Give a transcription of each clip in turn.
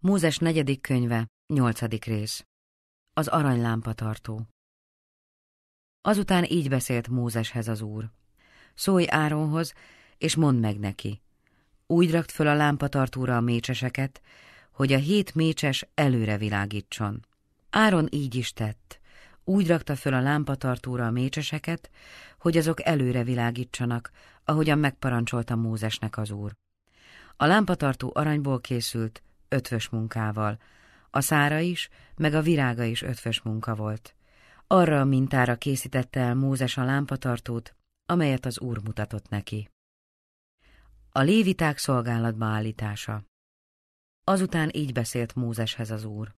Mózes negyedik könyve, nyolcadik rész. Az tartó. Azután így beszélt Mózeshez az úr. Szólj Áronhoz, és mondd meg neki. Úgy rakt föl a lámpatartóra a mécseseket, hogy a hét mécses előre világítson. Áron így is tett. Úgy rakta föl a lámpatartóra a mécseseket, hogy azok előre világítsanak, ahogyan megparancsolta Mózesnek az úr. A lámpatartó aranyból készült, ötvös munkával. A szára is, meg a virága is ötvös munka volt. Arra a mintára készítette el Mózes a lámpatartót, amelyet az úr mutatott neki. A léviták szolgálatba állítása Azután így beszélt Mózeshez az úr.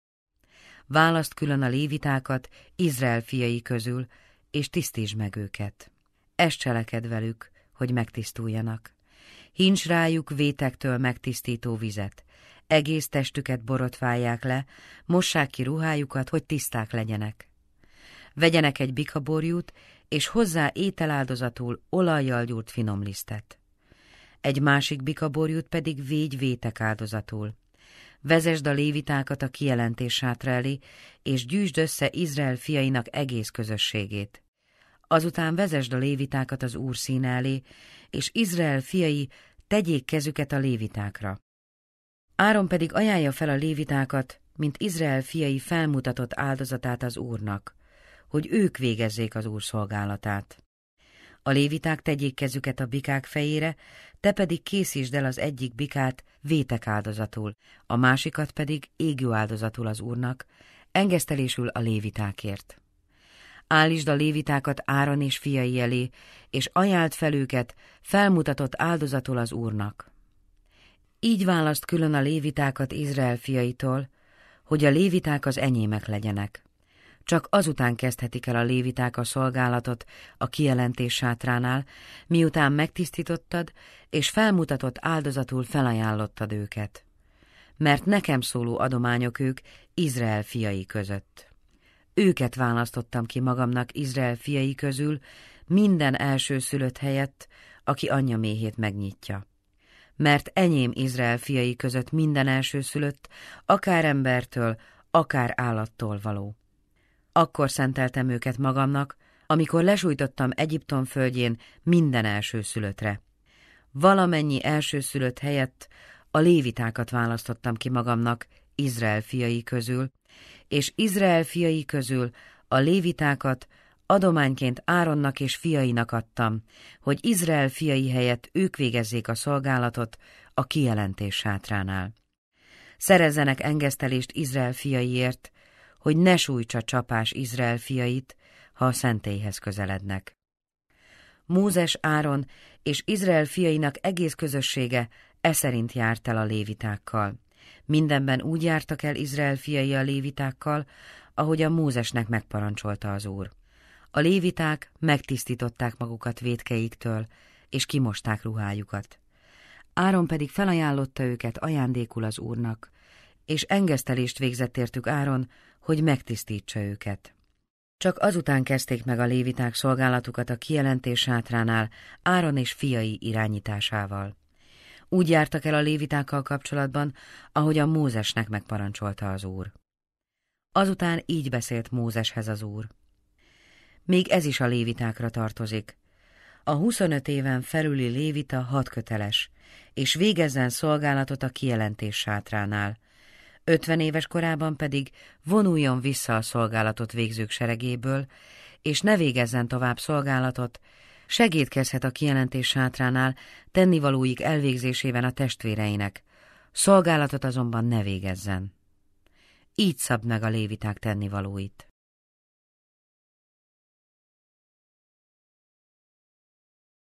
Választ külön a lévitákat Izrael fiai közül, és tisztítsd meg őket. Ezt cseleked velük, hogy megtisztuljanak. Hincs rájuk vétektől megtisztító vizet, egész testüket borotválják le, mossák ki ruhájukat, hogy tiszták legyenek. Vegyenek egy bikaborjút, és hozzá ételáldozatul olajjal gyúrt finom lisztet. Egy másik bikaborjút pedig végy vétek áldozatul. Vezesd a lévitákat a kijelentés sátra elé, és gyűjtsd össze Izrael fiainak egész közösségét. Azután vezesd a lévitákat az úr színe elé, és Izrael fiai tegyék kezüket a lévitákra. Áron pedig ajánlja fel a lévitákat, mint Izrael fiai felmutatott áldozatát az Úrnak, hogy ők végezzék az Úr szolgálatát. A léviták tegyék kezüket a bikák fejére, te pedig készítsd el az egyik bikát vétek áldozatul, a másikat pedig égő áldozatul az Úrnak, engesztelésül a lévitákért. Állítsd a lévitákat Áron és fiai elé, és ajált fel őket felmutatott áldozatul az Úrnak. Így választ külön a lévitákat Izrael fiaitól, hogy a léviták az enyémek legyenek. Csak azután kezdhetik el a léviták a szolgálatot a kijelentés sátránál, miután megtisztítottad és felmutatott áldozatul felajánlottad őket. Mert nekem szóló adományok ők Izrael fiai között. Őket választottam ki magamnak Izrael fiai közül, minden elsőszülött helyett, aki anyja méhét megnyitja mert enyém Izrael fiai között minden elsőszülött, akár embertől, akár állattól való. Akkor szenteltem őket magamnak, amikor lesújtottam Egyiptom földjén minden elsőszülöttre. Valamennyi elsőszülött helyett a lévitákat választottam ki magamnak Izrael fiai közül, és Izrael fiai közül a lévitákat adományként Áronnak és fiainak adtam, hogy Izrael fiai helyett ők végezzék a szolgálatot a kijelentés sátránál. Szerezzenek engesztelést Izrael fiaiért, hogy ne sújtsa csapás Izrael fiait, ha a szentélyhez közelednek. Mózes Áron és Izrael fiainak egész közössége e szerint járt el a lévitákkal. Mindenben úgy jártak el Izrael fiai a lévitákkal, ahogy a Mózesnek megparancsolta az Úr. A léviták megtisztították magukat védkeiktől, és kimosták ruhájukat. Áron pedig felajánlotta őket ajándékul az úrnak, és engesztelést végzett értük Áron, hogy megtisztítsa őket. Csak azután kezdték meg a léviták szolgálatukat a kijelentés sátránál, Áron és fiai irányításával. Úgy jártak el a lévitákkal kapcsolatban, ahogy a Mózesnek megparancsolta az úr. Azután így beszélt Mózeshez az úr. Még ez is a lévitákra tartozik. A 25 éven felüli lévita köteles, és végezzen szolgálatot a kijelentés sátránál. 50 éves korában pedig vonuljon vissza a szolgálatot végzők seregéből, és ne végezzen tovább szolgálatot, segítkezhet a kijelentés sátránál tennivalóik elvégzésében a testvéreinek, szolgálatot azonban ne végezzen. Így szab meg a léviták tennivalóit.